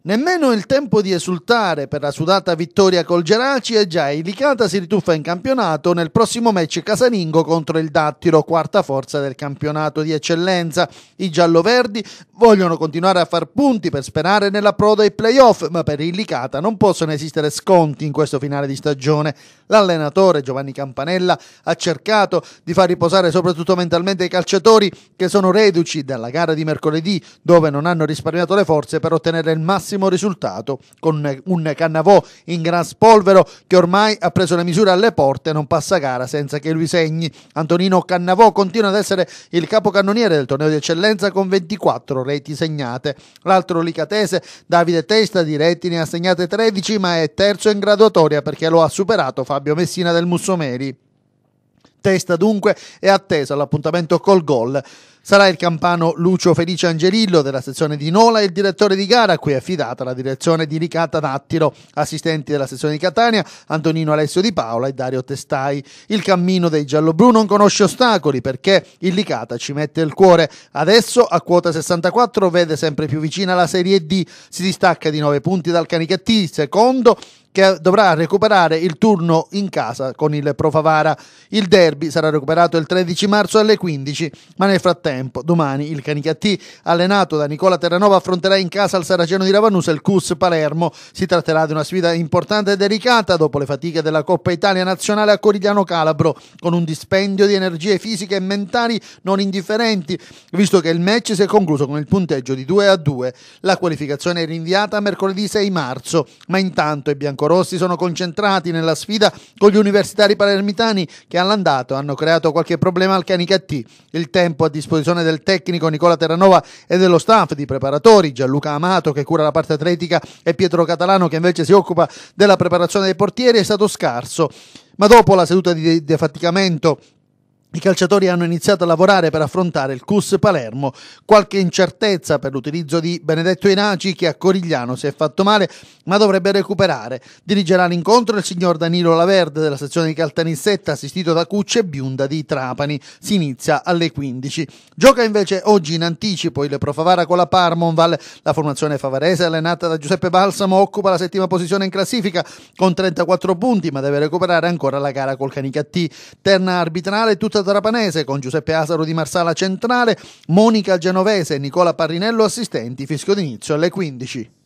Nemmeno il tempo di esultare per la sudata vittoria col Geraci è già Ilicata si rituffa in campionato nel prossimo match casalingo contro il Dattiro, quarta forza del campionato di eccellenza. I gialloverdi vogliono continuare a far punti per sperare nella proda ai playoff, ma per Illicata non possono esistere sconti in questo finale di stagione. L'allenatore Giovanni Campanella ha cercato di far riposare soprattutto mentalmente i calciatori che sono reduci dalla gara di mercoledì, dove non hanno risparmiato le forze per ottenere il massimo massimo risultato, con un Cannavò in gran spolvero che ormai ha preso le misure alle porte, non passa gara senza che lui segni. Antonino Cannavò continua ad essere il capocannoniere del torneo di eccellenza con 24 reti segnate. L'altro licatese Davide Testa di reti ne ha segnate 13 ma è terzo in graduatoria perché lo ha superato Fabio Messina del Mussomeri. Testa dunque è attesa all'appuntamento col gol. Sarà il campano Lucio Felice Angelillo della sezione di Nola e il direttore di gara, a cui è affidata la direzione di Ricata Dattilo, assistenti della sezione di Catania Antonino Alessio Di Paola e Dario Testai. Il cammino dei gialloblu non conosce ostacoli perché il Licata ci mette il cuore. Adesso a quota 64 vede sempre più vicina la Serie D, si distacca di 9 punti dal Canicattì, secondo che dovrà recuperare il turno in casa con il Profavara. Il derby sarà recuperato il 13 marzo alle 15, ma nel frattempo domani il Canicattì, allenato da Nicola Terranova, affronterà in casa al Saraceno di Ravanusa il CUS Palermo. Si tratterà di una sfida importante e delicata dopo le fatiche della Coppa Italia nazionale a Corigliano Calabro, con un dispendio di energie fisiche e mentali non indifferenti, visto che il match si è concluso con il punteggio di 2 a 2. La qualificazione è rinviata a mercoledì 6 marzo, ma intanto è bianco biancorossi sono concentrati nella sfida con gli universitari palermitani che all'andato hanno creato qualche problema al Canicattì. Il tempo a disposizione del tecnico Nicola Terranova e dello staff di preparatori Gianluca Amato che cura la parte atletica e Pietro Catalano che invece si occupa della preparazione dei portieri è stato scarso ma dopo la seduta di defaticamento i calciatori hanno iniziato a lavorare per affrontare il CUS Palermo. Qualche incertezza per l'utilizzo di Benedetto Inaci che a Corigliano si è fatto male ma dovrebbe recuperare. Dirigerà l'incontro il signor Danilo Laverde della sezione di Caltanissetta assistito da Cucce e Biunda di Trapani. Si inizia alle 15. Gioca invece oggi in anticipo il Profavara con la Parmonval. La formazione favarese allenata da Giuseppe Balsamo occupa la settima posizione in classifica con 34 punti ma deve recuperare ancora la gara col Canicattì. Terna arbitrale tutta Trapanese con Giuseppe Asaro di Marsala Centrale, Monica Genovese e Nicola Parrinello assistenti, fischio d'inizio alle 15.